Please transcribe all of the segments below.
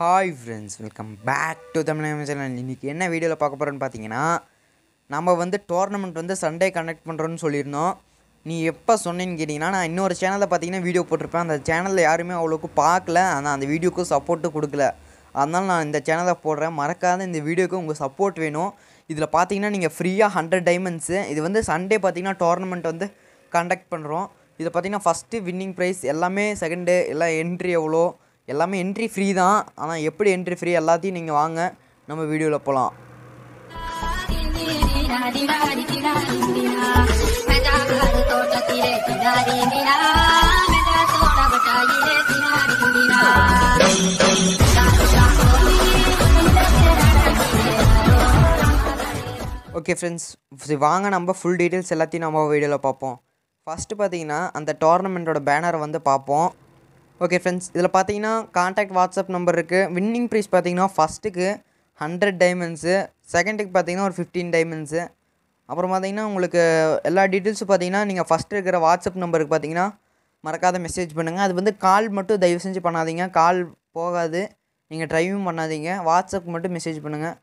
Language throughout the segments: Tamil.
hi friends welcome back to Tamil channel இன்றைக்கி என்ன வீடியோவில் பார்க்க போகிறோன்னு பார்த்தீங்கன்னா நம்ம வந்து டோர்னமெண்ட் வந்து சண்டே கண்டக்ட் பண்ணுறோன்னு சொல்லியிருந்தோம் நீ எப்போ சொன்னேன்னு கேட்டிங்கன்னா நான் இன்னொரு சேனலில் பார்த்தீங்கன்னா வீடியோ போட்டிருப்பேன் அந்த சேனலில் யாருமே அவ்வளோக்கு பார்க்கல ஆனால் அந்த வீடியோக்கும் சப்போர்ட்டு கொடுக்கல அதனால் நான் இந்த சேனலை போடுறேன் மறக்காத இந்த வீடியோக்கு உங்கள் சப்போர்ட் வேணும் இதில் பார்த்தீங்கன்னா நீங்கள் ஃப்ரீயாக ஹண்ட்ரட் டைமண்ட்ஸு இது வந்து சண்டே பார்த்தீங்கன்னா டோர்னமெண்ட் வந்து கண்டக்ட் பண்ணுறோம் இதில் பார்த்தீங்கன்னா ஃபஸ்ட்டு வின்னிங் ப்ரைஸ் எல்லாமே செகண்டு எல்லாம் என்ட்ரி எவ்வளோ எல்லாமே என்ட்ரி ஃப்ரீ தான் ஆனால் எப்படி என்ட்ரி ஃப்ரீ எல்லாத்தையும் நீங்கள் வாங்க நம்ம வீடியோவில் போகலாம் ஓகே ஃப்ரெண்ட்ஸ் வாங்க நம்ம ஃபுல் டீட்டெயில்ஸ் எல்லாத்தையும் நம்ம வீடியோவில் பார்ப்போம் ஃபஸ்ட்டு பார்த்தீங்கன்னா அந்த டோர்னமெண்ட்டோட பேனரை வந்து பார்ப்போம் ஓகே ஃப்ரெண்ட்ஸ் இதில் பார்த்தீங்கன்னா காண்டாக்ட் வாட்ஸ்அப் நம்பர் இருக்குது வின்னிங் ப்ரைஸ் பார்த்தீங்கன்னா ஃபஸ்ட்டுக்கு ஹண்ட்ரட் டைமண்ட்ஸு செகண்டுக்கு பார்த்தீங்கன்னா ஒரு ஃபிஃப்டீன் டைமண்ட்ஸு அப்புறம் பார்த்தீங்கன்னா உங்களுக்கு எல்லா டீட்டெயில்ஸும் பார்த்தீங்கன்னா நீங்கள் ஃபஸ்ட்டு இருக்கிற வாட்ஸ்அப் நம்பருக்கு பார்த்தீங்கன்னா மறக்காத மெசேஜ் பண்ணுங்கள் அது வந்து கால் மட்டும் தயவு செஞ்சு பண்ணாதீங்க கால் போகாது நீங்கள் ட்ரைவும் பண்ணாதீங்க வாட்ஸ்அப் மட்டும் மெசேஜ் பண்ணுங்கள்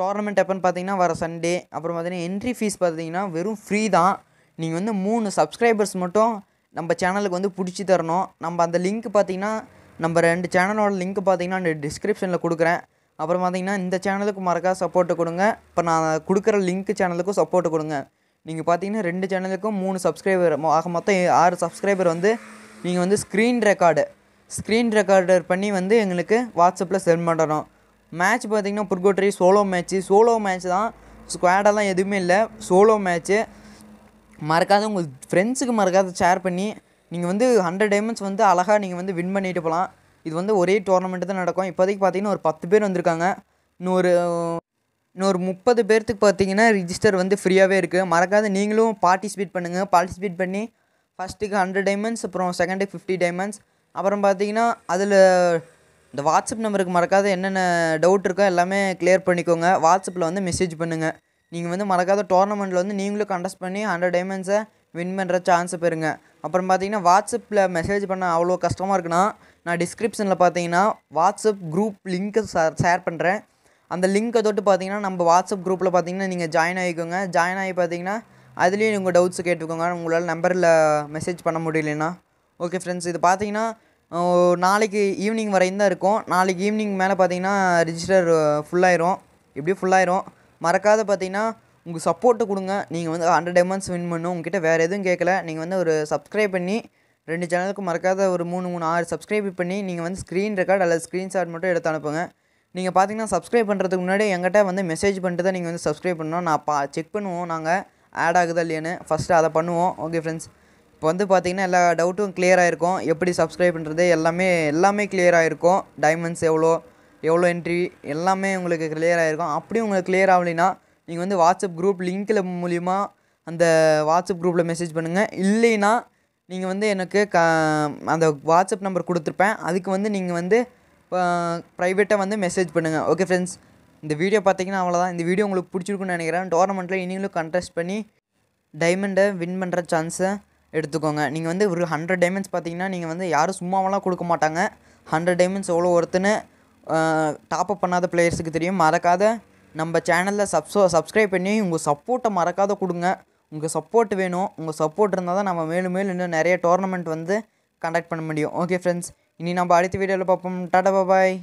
டோர்னமெண்ட் எப்போன்னு பார்த்தீங்கன்னா வர சண்டே அப்புறம் பார்த்தீங்கன்னா என்ட்ரி ஃபீஸ் பார்த்தீங்கன்னா வெறும் ஃப்ரீ தான் நீங்கள் வந்து மூணு சப்ஸ்கிரைபர்ஸ் மட்டும் நம்ம சேனலுக்கு வந்து பிடிச்சி தரணும் நம்ம அந்த லிங்க் பார்த்திங்கன்னா நம்ம ரெண்டு சேனலோட லிங்க் பார்த்திங்கன்னா அந்த டிஸ்கிரிப்ஷனில் கொடுக்குறேன் அப்புறம் பார்த்திங்கன்னா இந்த சேனலுக்கு மறக்காத சப்போர்ட்டு கொடுங்க இப்போ நான் கொடுக்குற லிங்க் சேனலுக்கும் சப்போர்ட்டு கொடுங்க நீங்கள் பார்த்தீங்கன்னா ரெண்டு சேனலுக்கும் மூணு சப்ஸ்கிரைபர் ஆக மொத்தம் ஆறு சப்ஸ்கிரைபர் வந்து நீங்கள் வந்து ஸ்க்ரீன் ரெக்கார்டு ஸ்க்ரீன் ரெக்கார்டர் பண்ணி வந்து எங்களுக்கு வாட்ஸ்அப்பில் சென்ட் பண்ணணும் மேட்ச் பார்த்திங்கன்னா புர்கோட்ரி சோலோ மேட்ச்சு சோலோ மேட்ச் தான் ஸ்குவாடெல்லாம் எதுவுமே இல்லை சோலோ மேட்ச்சு மறக்காத உங்கள் ஃப்ரெண்ட்ஸுக்கு மறக்காத ஷேர் பண்ணி நீங்கள் வந்து ஹண்ட்ரட் டைமண்ட்ஸ் வந்து அழகாக நீங்கள் வந்து வின் பண்ணிட்டு போகலாம் இது வந்து ஒரே டோர்னமெண்ட்டு தான் நடக்கும் இப்போதைக்கு பார்த்தீங்கன்னா ஒரு பத்து பேர் வந்திருக்காங்க இன்னொரு இன்னொரு முப்பது பேர்த்துக்கு பார்த்தீங்கன்னா ரிஜிஸ்டர் வந்து ஃப்ரீயாகவே இருக்குது மறக்காத நீங்களும் பார்ட்டிசிபேட் பண்ணுங்கள் பார்ட்டிசிபேட் பண்ணி ஃபஸ்ட்டுக்கு ஹண்ட்ரட் டைமண்ட்ஸ் அப்புறம் செகண்டுக்கு ஃபிஃப்டி டைமண்ட்ஸ் அப்புறம் பார்த்தீங்கன்னா அதில் இந்த வாட்ஸ்அப் நம்பருக்கு மறக்காத என்னென்ன டவுட் இருக்கோ எல்லாமே கிளியர் பண்ணிக்கோங்க வாட்ஸ்அப்பில் வந்து மெசேஜ் பண்ணுங்கள் நீங்கள் வந்து மறக்காத டோர்னமெண்ட்டில் வந்து நீங்களும் கண்டஸ்ட் பண்ணி ஹண்ட்ரட் டைமண்ட்ஸை வின் பண்ணுற சான்ஸை பெறுங்க அப்புறம் பார்த்தீங்கன்னா வாட்ஸ்அப்பில் மெசேஜ் பண்ண அவ்வளோ கஷ்டமாக இருக்குன்னா நான் டிஸ்கிரிப்ஷனில் பார்த்தீங்கன்னா வாட்ஸ்அப் குரூப் லிங்க்கை ஷேர் பண்ணுறேன் அந்த லிங்க்கை தொட்டு பார்த்தீங்கன்னா நம்ம வாட்ஸ்அப் குரூப்பில் பார்த்தீங்கன்னா நீங்கள் ஜாயின் ஆகிக்கோங்க ஜாயின் ஆகி பார்த்தீங்கன்னா அதுலேயும் உங்கள் டவுட்ஸ் கேட்டுக்கோங்க உங்களால் நம்பரில் மெசேஜ் பண்ண முடியலன்னா ஓகே ஃப்ரெண்ட்ஸ் இது பார்த்தீங்கன்னா நாளைக்கு ஈவினிங் வரையும் தான் இருக்கும் நாளைக்கு ஈவினிங் மேலே பார்த்தீங்கன்னா ரிஜிஸ்டர் ஃபுல்லாயிரும் இப்படியும் ஃபுல்லாயிரும் மறக்காத பார்த்தீங்கன்னா உங்கள் சப்போர்ட்டை கொடுங்க நீங்கள் வந்து ஹண்ட்ரட் எம்என்ஸ் வின் பண்ணும் உங்ககிட்ட வேறு எதுவும் கேட்கல நீங்கள் வந்து ஒரு சப்ஸ்கிரைப் பண்ணி ரெண்டு சேனலுக்கு மறக்காத ஒரு மூணு மூணு ஆறு சப்ஸ்கிரைப் பண்ணி நீங்கள் வந்து ஸ்க்ரீன் ரெக்கார்ட் அல்லது ஸ்க்ரீன்ஷாட் மட்டும் எடுத்து அனுப்புங்க நீங்கள் பார்த்தீங்கன்னா சப்ஸ்கிரைப் பண்ணுறதுக்கு முன்னாடி எங்கிட்ட வந்து மெசேஜ் பண்ணிட்டு தான் நீங்கள் வந்து சப்ஸ்கிரைப் பண்ணணும் நான் பா செக் பண்ணுவோம் நாங்கள் ஆட் ஆகுதா இல்லையான்னு ஃபஸ்ட்டு அதை பண்ணுவோம் ஓகே ஃப்ரெண்ட்ஸ் இப்போ வந்து பார்த்திங்கன்னா எல்லா டவுட்டும் கிளியர் ஆகிருக்கும் எப்படி சப்ஸ்கிரைப் பண்ணுறது எல்லாமே எல்லாமே கிளியர் ஆகிருக்கும் டைமண்ட்ஸ் எவ்வளோ எவ்வளோ என்ட்ரி எல்லாமே உங்களுக்கு கிளியர் ஆகிருக்கும் அப்படியும் உங்களுக்கு கிளியர் ஆகலைன்னா நீங்கள் வந்து வாட்ஸ்அப் குரூப் லிங்க்கில் மூலிமா அந்த வாட்ஸ்அப் குரூப்பில் மெசேஜ் பண்ணுங்கள் இல்லைன்னா நீங்கள் வந்து எனக்கு க அந்த வாட்ஸ்அப் நம்பர் கொடுத்துருப்பேன் அதுக்கு வந்து நீங்கள் வந்து ப்ரைவேட்டாக வந்து மெசேஜ் பண்ணுங்கள் ஓகே ஃப்ரெண்ட்ஸ் இந்த வீடியோ பார்த்தீங்கன்னா அவ்வளோதான் இந்த வீடியோ உங்களுக்கு பிடிச்சிருக்குன்னு நினைக்கிறேன் டோர்னமெண்ட்டில் நீங்களும் கண்டெஸ்ட் பண்ணி டைமண்டை வின் பண்ணுற சான்ஸை எடுத்துக்கோங்க நீங்கள் வந்து ஒரு ஹண்ட்ரட் டைமண்ட்ஸ் பார்த்தீங்கன்னா நீங்கள் வந்து யாரும் சும்மாவெல்லாம் கொடுக்க மாட்டாங்க ஹண்ட்ரட் டைமண்ட்ஸ் எவ்வளோ ஒருத்துன்னு டாப் அப் பண்ணாத பிளேயர்ஸுக்கு தெரியும் மறக்காத நம்ம சேனலில் சப்ஸோ சப்ஸ்கிரைப் பண்ணி உங்கள் சப்போர்ட்டை மறக்காத கொடுங்க உங்கள் சப்போர்ட் வேணும் உங்கள் சப்போர்ட் இருந்தால் தான் நம்ம மேலும் மேலும் இன்னும் நிறைய டோர்னமெண்ட் வந்து கண்டக்ட் பண்ண முடியும் ஓகே ஃப்ரெண்ட்ஸ் இனி நம்ம அடுத்த வீடியோவில் பார்ப்போம் டாடா பாய்